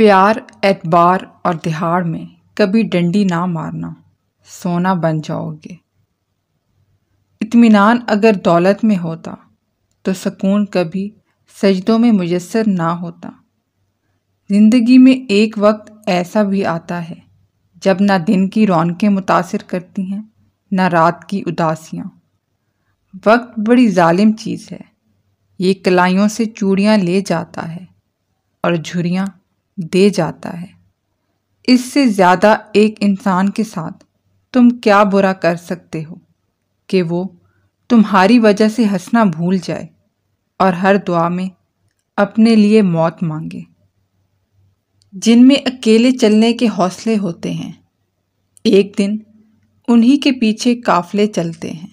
प्यार एतबार और दिहाड़ में कभी डंडी ना मारना सोना बन जाओगे इत्मीनान अगर दौलत में होता तो सुकून कभी सजदों में मुयसर ना होता ज़िंदगी में एक वक्त ऐसा भी आता है जब ना दिन की रौनकें मुतासर करती हैं ना रात की उदासियाँ वक्त बड़ी जालिम चीज़ है ये कलाइयों से चूड़ियाँ ले जाता है और झुरियाँ दे जाता है इससे ज़्यादा एक इंसान के साथ तुम क्या बुरा कर सकते हो कि वो तुम्हारी वजह से हंसना भूल जाए और हर दुआ में अपने लिए मौत मांगे जिनमें अकेले चलने के हौसले होते हैं एक दिन उन्हीं के पीछे काफले चलते हैं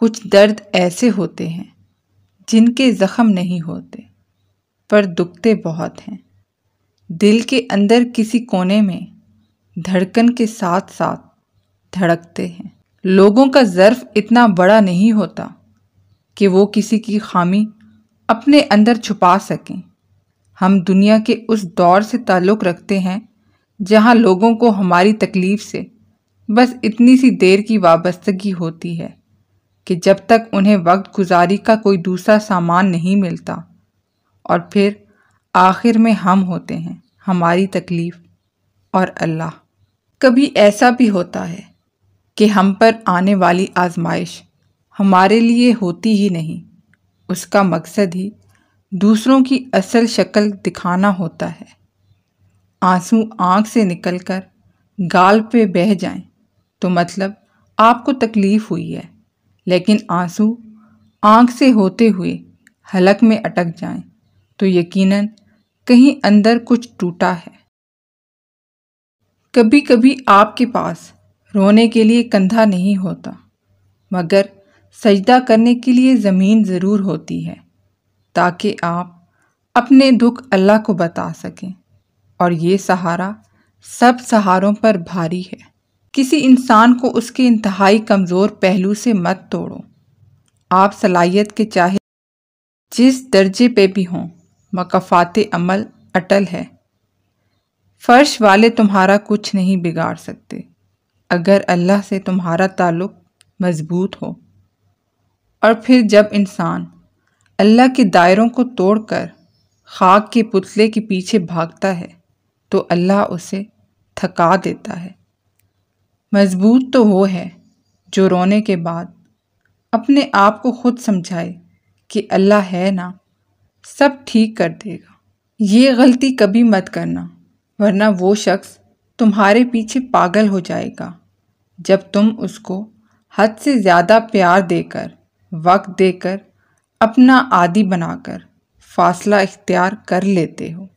कुछ दर्द ऐसे होते हैं जिनके जख्म नहीं होते पर दुखते बहुत हैं दिल के अंदर किसी कोने में धड़कन के साथ साथ धड़कते हैं लोगों का ज़र्फ इतना बड़ा नहीं होता कि वो किसी की खामी अपने अंदर छुपा सकें हम दुनिया के उस दौर से ताल्लुक़ रखते हैं जहाँ लोगों को हमारी तकलीफ़ से बस इतनी सी देर की वाबस्तगी होती है कि जब तक उन्हें वक्त गुजारी का कोई दूसरा सामान नहीं मिलता और फिर आखिर में हम होते हैं हमारी तकलीफ़ और अल्लाह कभी ऐसा भी होता है कि हम पर आने वाली आजमाइश हमारे लिए होती ही नहीं उसका मकसद ही दूसरों की असल शक्ल दिखाना होता है आंसू आंख से निकलकर गाल पे बह जाएं तो मतलब आपको तकलीफ़ हुई है लेकिन आंसू आंख से होते हुए हलक में अटक जाएं तो यकीनन कहीं अंदर कुछ टूटा है कभी कभी आपके पास रोने के लिए कंधा नहीं होता मगर सजदा करने के लिए ज़मीन ज़रूर होती है ताकि आप अपने दुख अल्लाह को बता सकें और ये सहारा सब सहारों पर भारी है किसी इंसान को उसके इंतहाई कमज़ोर पहलू से मत तोड़ो आप सलाहियत के चाहे जिस दर्जे पे भी हों मकफ़ात अमल अटल है फ़र्श वाले तुम्हारा कुछ नहीं बिगाड़ सकते अगर अल्लाह से तुम्हारा ताल्लुक़ मज़बूत हो और फिर जब इंसान अल्लाह के दायरों को तोड़कर खाक के पुतले के पीछे भागता है तो अल्लाह उसे थका देता है मज़बूत तो वो है जो रोने के बाद अपने आप को खुद समझाए कि अल्लाह है ना सब ठीक कर देगा ये गलती कभी मत करना वरना वो शख्स तुम्हारे पीछे पागल हो जाएगा जब तुम उसको हद से ज़्यादा प्यार देकर वक्त देकर अपना आदि बनाकर फासला इख्तियार कर लेते हो